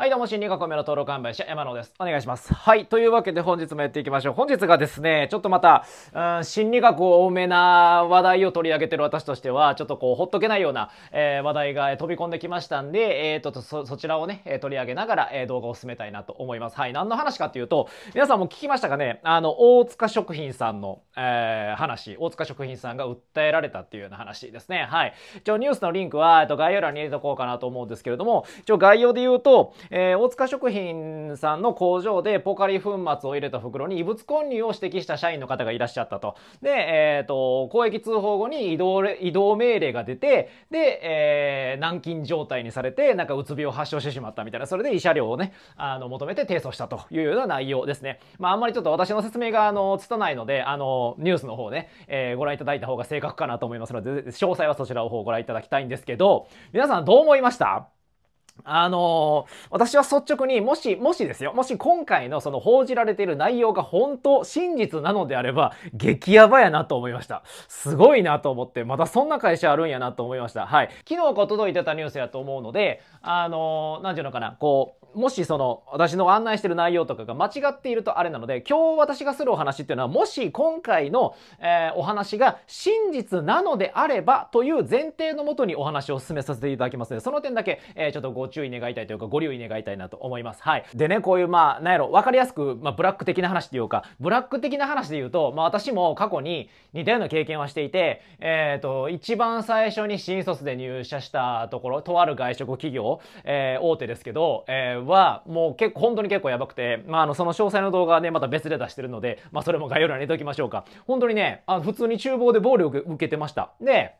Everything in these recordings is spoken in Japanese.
はい、どうも、心理学メの登録販売者、山野です。お願いします。はい、というわけで本日もやっていきましょう。本日がですね、ちょっとまた、うん、心理学多めな話題を取り上げてる私としては、ちょっとこう、ほっとけないような、えー、話題が飛び込んできましたんで、えっ、ー、と、そ、そちらをね、取り上げながら、えー、動画を進めたいなと思います。はい、何の話かっていうと、皆さんも聞きましたかね、あの、大塚食品さんの、えー、話、大塚食品さんが訴えられたっていうような話ですね。はい。一応ニュースのリンクは、えっと、概要欄に入れておこうかなと思うんですけれども、一応概要で言うと、えー、大塚食品さんの工場でポカリ粉末を入れた袋に異物混入を指摘した社員の方がいらっしゃったと。で、えっ、ー、と、公益通報後に移動、移動命令が出て、で、えー、軟禁状態にされて、なんかうつ病を発症してしまったみたいな、それで慰謝料をね、あの、求めて提訴したというような内容ですね。まあ、あんまりちょっと私の説明が、あの、つたないので、あの、ニュースの方ね、えー、ご覧いただいた方が正確かなと思いますので、詳細はそちらの方をご覧いただきたいんですけど、皆さんどう思いましたあのー、私は率直にもし、もしですよ、もし今回のその報じられている内容が本当、真実なのであれば、激ヤバやなと思いました。すごいなと思って、またそんな会社あるんやなと思いました。はい。昨日う届いてたニュースやと思うので、あのー、なんていうのかな、こう、もしその私の案内してる内容とかが間違っているとあれなので、今日私がするお話っていうのは、もし今回の、えー、お話が真実なのであればという前提のもとにお話を進めさせていただきますので、その点だけ、えー、ちょっとご注意願いたいというか、ご留意願いたいなと思います。はい。でね、こういう、まあ、なんやろ、分かりやすく、まあ、ブラック的な話っていうか、ブラック的な話で言うと、まあ、私も過去に似たような経験はしていて、えっ、ー、と、一番最初に新卒で入社したところ、とある外食企業、えー、大手ですけど、えーはもう結構本当に結構やばくて、まあ、あのその詳細の動画はねまた別で出してるので、まあ、それも概要欄に入れておきましょうか本当にねあ普通に厨房で暴力受けてましたで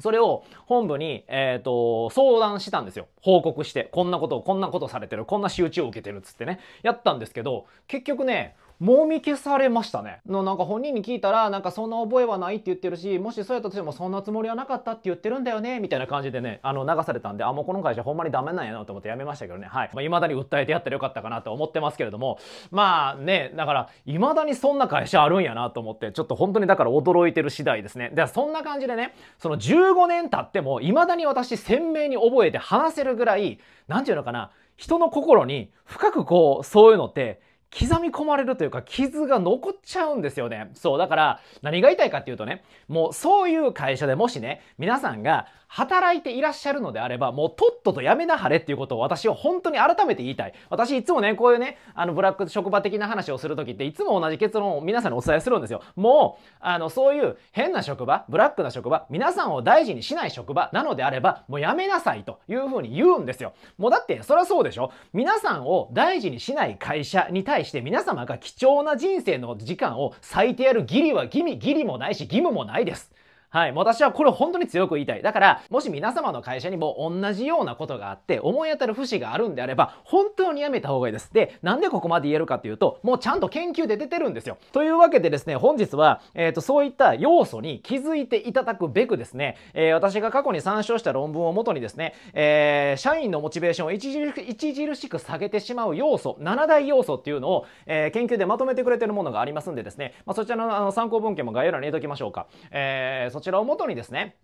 それを本部に、えっ、ー、と、相談したんですよ。報告して。こんなことを、こんなことされてる。こんな仕打ちを受けてるっつってね。やったんですけど、結局ね、もみ消されましたね。の、なんか本人に聞いたら、なんかそんな覚えはないって言ってるし、もしそうやったとしてもそんなつもりはなかったって言ってるんだよね、みたいな感じでね、あの、流されたんで、あ、もうこの会社ほんまにダメなんやなと思ってやめましたけどね。はい。まあ、未だに訴えてやったらよかったかなと思ってますけれども、まあね、だから、未だにそんな会社あるんやなと思って、ちょっと本当にだから驚いてる次第ですね。で、そんな感じでね、その15年経っても、未だに私鮮明に覚えて話せるぐらい、なんていうのかな、人の心に深くこう、そういうのって、刻み込まれるというか傷が残っちゃうんですよね。そう、だから何が言いたいかっていうとね、もうそういう会社でもしね、皆さんが働いていらっしゃるのであれば、もうとっととやめなはれっていうことを私は本当に改めて言いたい。私いつもね、こういうね、あのブラック職場的な話をするときっていつも同じ結論を皆さんにお伝えするんですよ。もう、あの、そういう変な職場、ブラックな職場、皆さんを大事にしない職場なのであれば、もうやめなさいというふうに言うんですよ。もうだって、そりゃそうでしょ。皆さんを大事にしない会社に対してして皆様が貴重な人生の時間を割いてやる義理は義味義理もないし義務もないです。はい。私はこれを本当に強く言いたい。だから、もし皆様の会社にも同じようなことがあって、思い当たる節があるんであれば、本当にやめた方がいいです。で、なんでここまで言えるかというと、もうちゃんと研究で出てるんですよ。というわけでですね、本日は、えっ、ー、と、そういった要素に気づいていただくべくですね、えー、私が過去に参照した論文をもとにですね、えー、社員のモチベーションを著しく著しく下げてしまう要素、7大要素っていうのを、えー、研究でまとめてくれてるものがありますんでですね、まあ、そちらのあの参考文献も概要欄に入れておきましょうか。えーちらをもとにですね、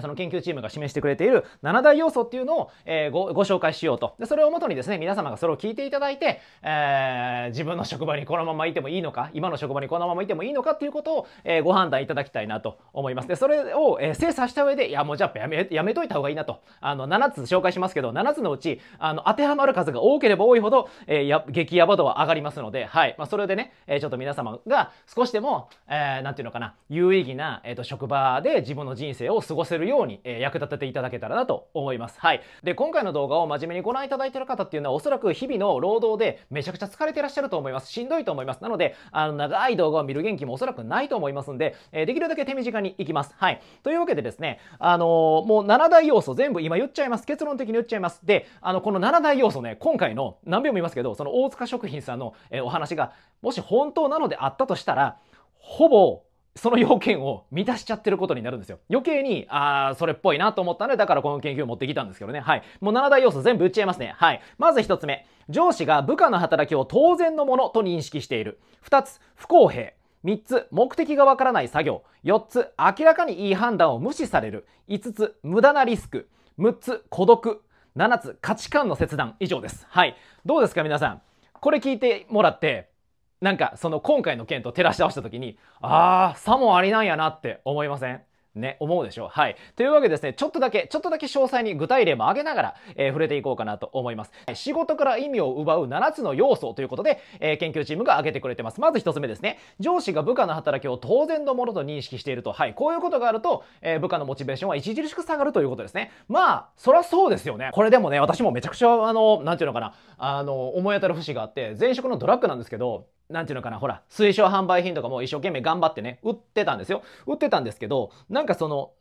その研究チームが示してくれている7大要素っていうのを、えー、ごご紹介しようとでそれをもとにですね皆様がそれを聞いていただいて、えー、自分の職場にこのままいてもいいのか今の職場にこのままいてもいいのかっていうことを、えー、ご判断いただきたいなと思いますでそれを、えー、精査した上でいやもうじゃあやめやめといた方がいいなとあの7つ紹介しますけど7つのうちあの当てはまる数が多ければ多いほど、えー、や激ヤバ度は上がりますので、はいまあ、それでね、えー、ちょっと皆様が少しでもえー、て言うのかな有意義な、えーと、と職場で自分の人生を過ごせるるように、えー、役立てていただけたらなと思います。はい。で、今回の動画を真面目にご覧いただいている方っていうのは、おそらく日々の労働でめちゃくちゃ疲れてらっしゃると思います。しんどいと思います。なので、あの、長い動画を見る元気もおそらくないと思いますんで、えー、できるだけ手短にいきます。はい。というわけでですね、あのー、もう7大要素全部今言っちゃいます。結論的に言っちゃいます。で、あの、この7大要素ね、今回の何秒も言いますけど、その大塚食品さんの、えお話が、もし本当なのであったとしたら、ほぼその要件を満たしちゃってることになるんですよ。余計に、あー、それっぽいなと思ったので、だからこの研究を持ってきたんですけどね。はい。もう7大要素全部打っちゃいますね。はい。まず1つ目。上司が部下の働きを当然のものと認識している。2つ、不公平。3つ、目的がわからない作業。4つ、明らかにいい判断を無視される。5つ、無駄なリスク。6つ、孤独。7つ、価値観の切断。以上です。はい。どうですか、皆さん。これ聞いてもらって、なんかその今回の件と照らし合わせた時に、ああ、さもありなんやなって思いませんね、思うでしょう。はい。というわけでですね、ちょっとだけ、ちょっとだけ詳細に具体例も挙げながら、えー、触れていこうかなと思います。仕事から意味を奪う7つの要素ということで、えー、研究チームが挙げてくれてます。まず1つ目ですね。上司が部下の働きを当然のものと認識していると。はい。こういうことがあると、えー、部下のモチベーションは著しく下がるということですね。まあ、そらそうですよね。これでもね、私もめちゃくちゃ、あの、なんていうのかな、あの、思い当たる節があって、前職のドラッグなんですけど、なんていうのかな、ほら、推奨販売品とかも一生懸命頑張ってね、売ってたんですよ。売ってたんですけど、なんかその、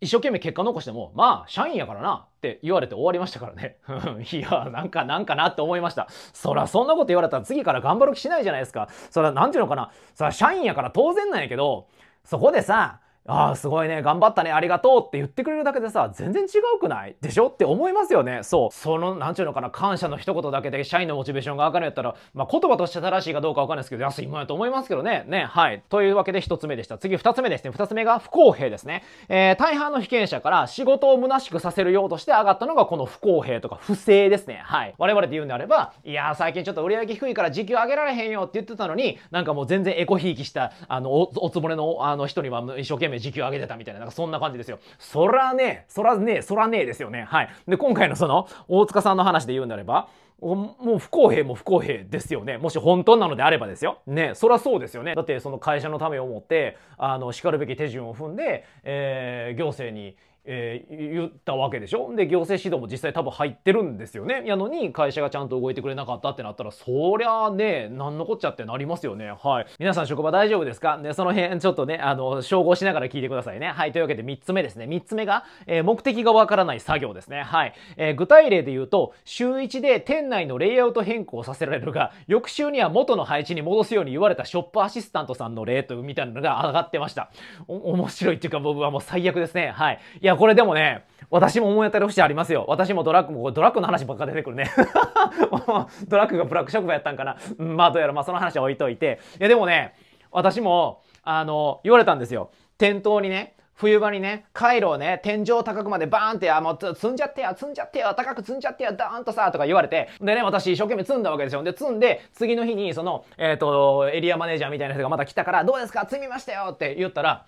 一生懸命結果残しても、まあ、社員やからなって言われて終わりましたからね。いや、なんか、なんかなって思いました。そら、そんなこと言われたら次から頑張る気しないじゃないですか。そら、なんていうのかな。そら、社員やから当然なんやけど、そこでさ、ああ、すごいね、頑張ったね、ありがとうって言ってくれるだけでさ、全然違うくないでしょって思いますよね。そう。その、なんちゅうのかな、感謝の一言だけで社員のモチベーションが上がるんやったら、まあ、言葉として正しいかどうかわかんないですけど、安いもんやと思いますけどね。ね、はい。というわけで一つ目でした。次二つ目ですね。二つ目が不公平ですね。えー、大半の被験者から仕事を虚しくさせるようとして上がったのがこの不公平とか不正ですね。はい。我々で言うんであれば、いやー、最近ちょっと売り上げ低いから時給上げられへんよって言ってたのに、なんかもう全然エコひいきした、あの、お、おつぼれの、あの、人には一生懸命え時給上げてたみたいな、なんかそんな感じですよ。そらね、そらね、そらねえですよね。はい。で、今回のその、大塚さんの話で言うんであれば、もう不公平も不公平ですよね。もし本当なのであればですよ。ね、そらそうですよね。だってその会社のためを思って、あの、叱るべき手順を踏んで、えー、行政にえー、言ったわけでしょで行政指導も実際多分入ってるんですよねやのに会社がちゃんと動いてくれなかったってなったらそりゃあねなんのこっちゃってなりますよねはい皆さん職場大丈夫ですかねその辺ちょっとねあの照合しながら聞いてくださいねはいというわけで3つ目ですね3つ目が、えー、目的がわからない作業ですねはい、えー、具体例で言うと週1で店内のレイアウト変更させられるが翌週には元の配置に戻すように言われたショップアシスタントさんの例というみたいなのが上がってました面白いっていうか僕はもう最悪ですねはいいやこれでもね、私も思い当たる節ありますよ。私もドラッグも、こドラッグの話ばっか出てくるね。ドラッグがブラック職場やったんかな。まあどうやら、まあその話は置いといて。いやでもね、私も、あの、言われたんですよ。店頭にね、冬場にね、回路をね、天井高くまでバーンって、あ、もう積んじゃってや、積んじゃってや、高く積んじゃってや、ダーンとさ、とか言われて、でね、私一生懸命積んだわけですよ。で、積んで、次の日に、その、えっ、ー、と、エリアマネージャーみたいな人がまた来たから、どうですか積みましたよって言ったら、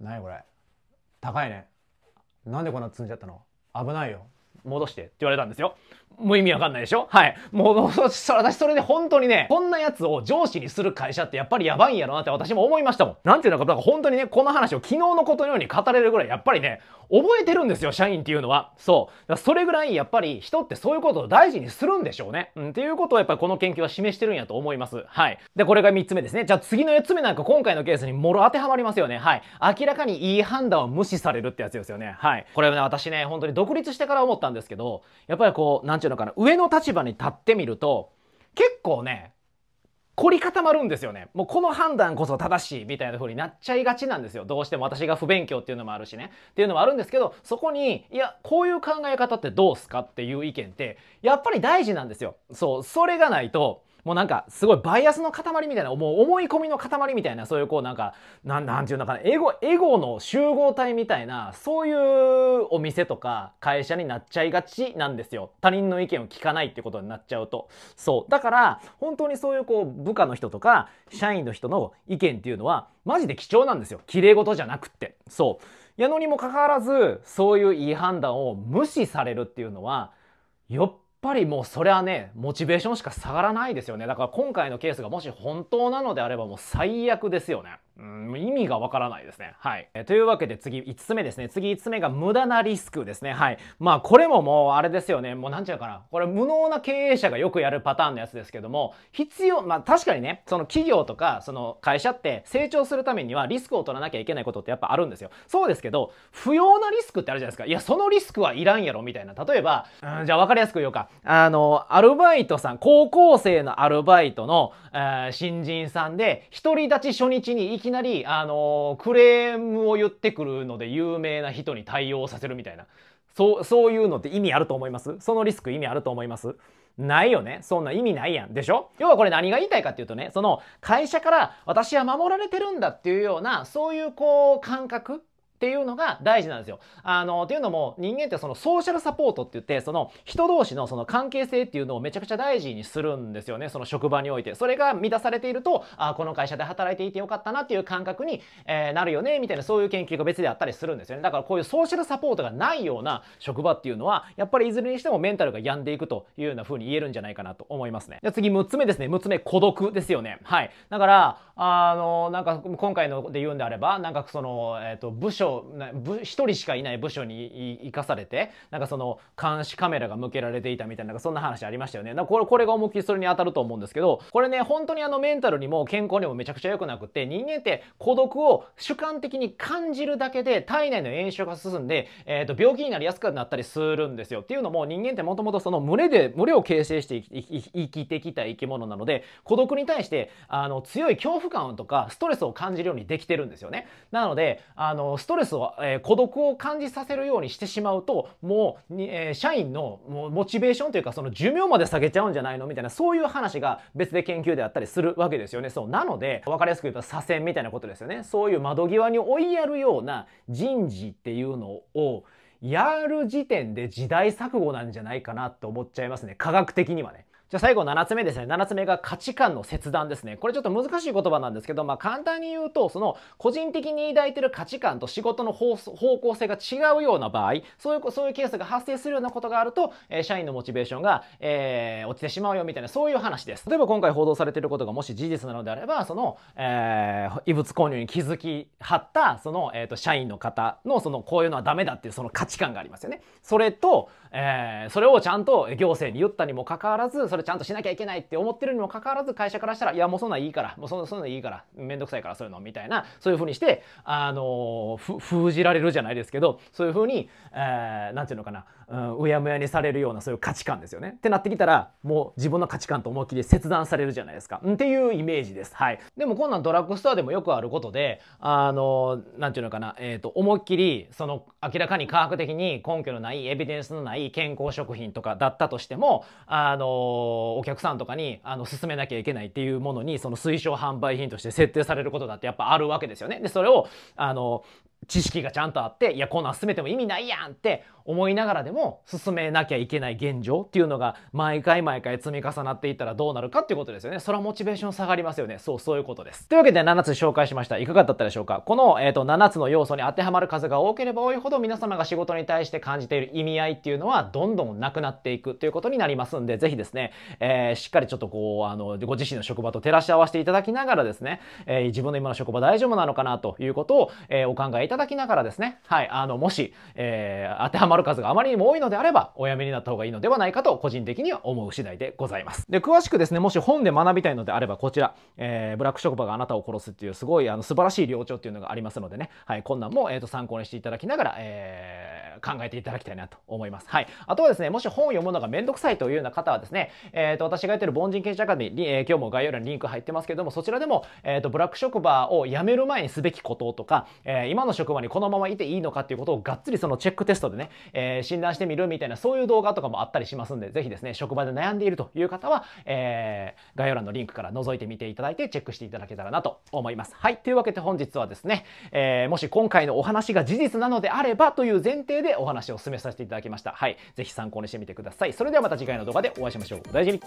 何これ高いね。なんでこんな積んじゃったの危ないよ。戻してって言われたんですよ。もう意味わかんないでしょはい。もう、私それで本当にね、こんなやつを上司にする会社ってやっぱりやばいんやろなって私も思いましたもん。なんていうのか、なんか本当にね、この話を昨日のことのように語れるぐらい、やっぱりね、覚えてるんですよ、社員っていうのは。そう。それぐらい、やっぱり人ってそういうことを大事にするんでしょうね。うん、っていうことをやっぱりこの研究は示してるんやと思います。はい。で、これが3つ目ですね。じゃあ次の4つ目なんか今回のケースにもろ当てはまりますよね。はい。明らかにいい判断を無視されるってやつですよね。はい。これはね、私ね、本当に独立してから思ったんですけど、やっぱりこう、なんちゅうていうのかな、上の立場に立ってみると、結構ね、凝り固まるんですよね。もうこの判断こそ正しいみたいな風になっちゃいがちなんですよ。どうしても私が不勉強っていうのもあるしね。っていうのもあるんですけど、そこに、いや、こういう考え方ってどうすかっていう意見って、やっぱり大事なんですよ。そう、それがないと、もうなんかすごいバイアスの塊みたいなもう思い込みの塊みたいなそういうこうなんかなんなんていうのかなエゴエゴの集合体みたいなそういうお店とか会社になっちゃいがちなんですよ他人の意見を聞かないってことになっちゃうとそうだから本当にそういうこう部下の人とか社員の人の意見っていうのはマジで貴重なんですよ綺麗事じゃなくってそうやのにもかかわらずそういういい判断を無視されるっていうのはよっぱりもうそれはねモチベーションしか下がらないですよねだから今回のケースがもし本当なのであればもう最悪ですよね。うん、意味がわからないですね。はい。えというわけで次5つ目ですね。次5つ目が無駄なリスクですね。はい。まあこれももうあれですよね。もうなんちゃうかな。これ無能な経営者がよくやるパターンのやつですけども、必要、まあ確かにね、その企業とかその会社って成長するためにはリスクを取らなきゃいけないことってやっぱあるんですよ。そうですけど、不要なリスクってあるじゃないですか。いや、そのリスクはいらんやろみたいな。例えば、うん、じゃあわかりやすく言おうか。あの、アルバイトさん、高校生のアルバイトの、えー、新人さんで、独り立ち初日に行ききなり、あのー、クレームを言ってくるので有名な人に対応させるみたいな。そう、そういうのって意味あると思いますそのリスク意味あると思いますないよね。そんな意味ないやん。でしょ要はこれ何が言いたいかっていうとね、その会社から私は守られてるんだっていうような、そういうこう感覚っていうのが大事なんですよ。あの、っていうのも人間ってそのソーシャルサポートって言って、その人同士のその関係性っていうのをめちゃくちゃ大事にするんですよね。その職場において。それが満たされていると、あこの会社で働いていてよかったなっていう感覚に、えー、なるよね、みたいなそういう研究が別であったりするんですよね。だからこういうソーシャルサポートがないような職場っていうのは、やっぱりいずれにしてもメンタルが病んでいくというような風に言えるんじゃないかなと思いますね。じゃ次6つ目ですね。6つ目、孤独ですよね。はい。だから、あの、なんか今回ので言うんであれば、なんかその、えっ、ー、と、部署署1人しかいない部署に生かされてなんかその監視カメラが向けられていたみたいなそんな話ありましたよねこれこれが思いっきりそれに当たると思うんですけどこれね本当にあのメンタルにも健康にもめちゃくちゃ良くなくって人間って孤独を主観的に感じるだけで体内の炎症が進んで、えー、と病気になりやすくなったりするんですよっていうのも人間ってもともとその群れで群れを形成して生きてきた生き物なので孤独に対してあの強い恐怖感とかストレスを感じるようにできてるんですよねなのであのストトレスを、えー、孤独を感じさせるようにしてしまうともうえー、社員のもうモチベーションというかその寿命まで下げちゃうんじゃないのみたいなそういう話が別で研究であったりするわけですよねそうなので分かりやすく言うと左遷みたいなことですよねそういう窓際に追いやるような人事っていうのをやる時点で時代錯誤なんじゃないかなと思っちゃいますね科学的にはね。じゃあ最後7つ目ですね。7つ目が価値観の切断ですね。これちょっと難しい言葉なんですけど、まあ簡単に言うと、その個人的に抱いてる価値観と仕事の方向性が違うような場合、そういう、そういうケースが発生するようなことがあると、えー、社員のモチベーションが、えー、落ちてしまうよみたいな、そういう話です。例えば今回報道されてることがもし事実なのであれば、その、えー、異物購入に気づきはった、その、えっ、ー、と、社員の方の、その、こういうのはダメだっていうその価値観がありますよね。それと、えー、それをちゃんと行政に言ったにもかかわらず、それちゃんとしなきゃいけないって思ってるにもかかわらず会社からしたらいやもうそんなんいいからもうそんなそんないいから面倒くさいからそういうのみたいなそういうふうにしてあの封じられるじゃないですけどそういうふうに何、えー、ていうのかな、うん、うやむやにされるようなそういう価値観ですよね。ってなってきたらもう自分の価値観と思いっきり切断されるじゃないですか。っていうイメージです。はい、でもこんなんドラッグストアでもよくあることであのなんていうのかな、えーと、と思いっきりその明らかに科学的に根拠のないエビデンスのない健康食品とかだったとしてもあのお客さんとかにあの勧めなきゃいけないっていうものにその推奨販売品として設定されることだってやっぱあるわけですよね。でそれをあの知識がちゃんとあっていやこんなん進めても意味ないやんって思いながらでも進めなきゃいけない現状っていうのが毎回毎回積み重なっていったらどうなるかっていうことですよねそれはモチベーション下がりますよねそうそういうことですというわけで7つ紹介しましたいかがだったでしょうかこの、えーと、7つの要素に当てはまる数が多ければ多いほど皆様が仕事に対して感じている意味合いっていうのはどんどんなくなっていくということになりますんでぜひですね、えー、しっかりちょっとこうあのご自身の職場と照らし合わせていただきながらですね、えー、自分の今の職場大丈夫なのかなということを、えー、お考えいただきながらですね、はい、あの、もし、えー、当てはまる数があまりにも多いのであれば、おやめになった方がいいのではないかと、個人的には思う次第でございます。で、詳しくですね、もし本で学びたいのであれば、こちら、えー、ブラック職場があなたを殺すっていう、すごい、あの、素晴らしい領長っていうのがありますのでね、はい、こんなんも、えっ、ー、と、参考にしていただきながら、えー、考えていただきたいなと思います。はい。あとはですね、もし本を読むのがめんどくさいというような方はですね、えっ、ー、と、私がやってる凡人検視アカデミー、え今日も概要欄にリンク入ってますけれども、そちらでも、えっ、ー、と、ブラック職場を辞める前にすべきこととか、えー、今の職場にこのままいていいのかっていうことをがっつりそのチェックテストでね、えー、診断してみるみたいな、そういう動画とかもあったりしますんで、ぜひですね、職場で悩んでいるという方は、えー、概要欄のリンクから覗いてみていただいて、チェックしていただけたらなと思います。はい。というわけで本日はですね、えー、もし今回のお話が事実なのであればという前提ででお話をお勧めさせていただきました。はい。ぜひ参考にしてみてください。それではまた次回の動画でお会いしましょう。お大事に。